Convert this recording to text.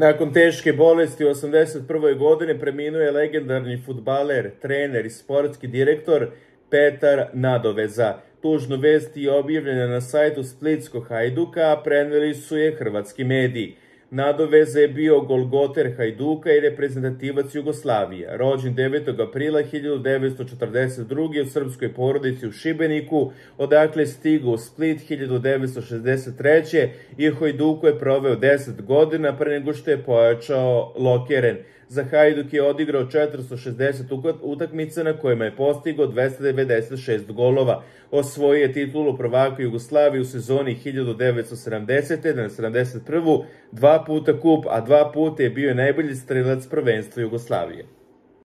Nakon teške bolesti u 81. godine preminuo je legendarni futbaler, trener i sportski direktor Petar Nadoveza. Tužnu vest je objavljena na sajtu Splitskog Hajduka, a preneli su je hrvatski mediji. Nadoveze je bio Golgoter Hajduka i reprezentativac Jugoslavije. rođen 9. aprila 1942. u srpskoj porodici u Šibeniku, odakle je stigao u Split 1963. i Hajduku je proveo 10 godina pre nego što je pojačao Lokeren – Za Hajduk je odigrao 460 utakmica na kojima je postigao 296 golova. Osvojio je titulu prvaka Jugoslavije u sezoni 1970. 71. dva puta kup, a dva puta je bio najbolji strelac prvenstva Jugoslavije.